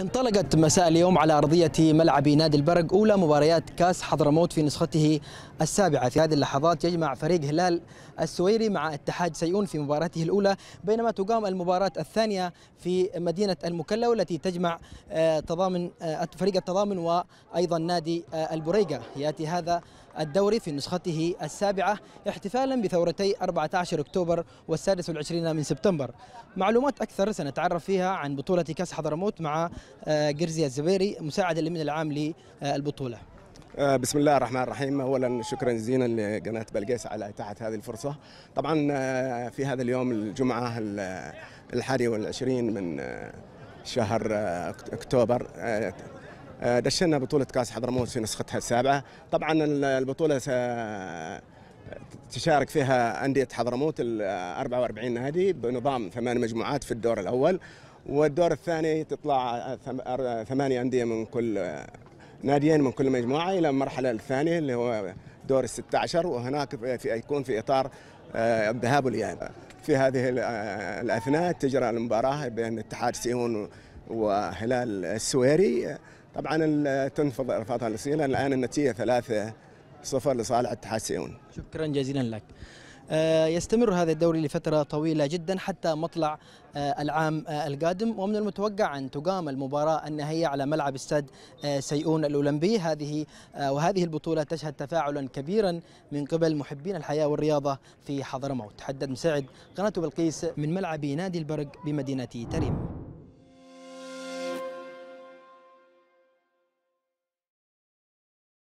انطلقت مساء اليوم على أرضية ملعب نادي البرق أولى مباريات كاس حضرموت في نسخته السابعة في هذه اللحظات يجمع فريق هلال السويري مع اتحاد سيئون في مباراته الأولى بينما تقام المباراة الثانية في مدينة المكلا والتي تجمع آه، تضامن آه، فريق التضامن وأيضا نادي آه، البريقة يأتي هذا الدوري في نسخته السابعة احتفالا بثورتي 14 أكتوبر والسادس والعشرين من سبتمبر معلومات أكثر سنتعرف فيها عن بطولة كأس حضرموت مع آه، جرزي الزبيري مساعد الأمين العام للبطولة آه، بسم الله الرحمن الرحيم اولا شكرا جزيلا لقناه بلقيس على اتاحه هذه الفرصه طبعا آه، في هذا اليوم الجمعه الحادي والعشرين من شهر اكتوبر آه، دشنا بطولة كأس حضرموت في نسختها السابعة طبعا البطولة تشارك فيها أندية حضرموت ال 44 نادي بنظام ثمان مجموعات في الدور الأول والدور الثاني تطلع ثمانية أندية من كل ناديين من كل مجموعة إلى المرحلة الثانية اللي هو دور ال 16 وهناك في يكون في إطار آه، الذهاب والإياب في هذه آه، الأثناء تجرى المباراة بين اتحاد سيون وهلال السويري طبعا تنفض رفعت الاصيله الان النتيجه 3 صفر لصالح اتحاد سيون شكرا جزيلا لك آه، يستمر هذا الدوري لفترة طويلة جدا حتى مطلع آه، العام آه، القادم ومن المتوقع أن تقام المباراة النهائية على ملعب استاد سيئون الأولمبي هذه وهذه البطولة تشهد تفاعلا كبيرا من قبل محبين الحياة والرياضة في حضرموت حدد مساعد قناة بلقيس من ملعب نادي البرق بمدينة تريم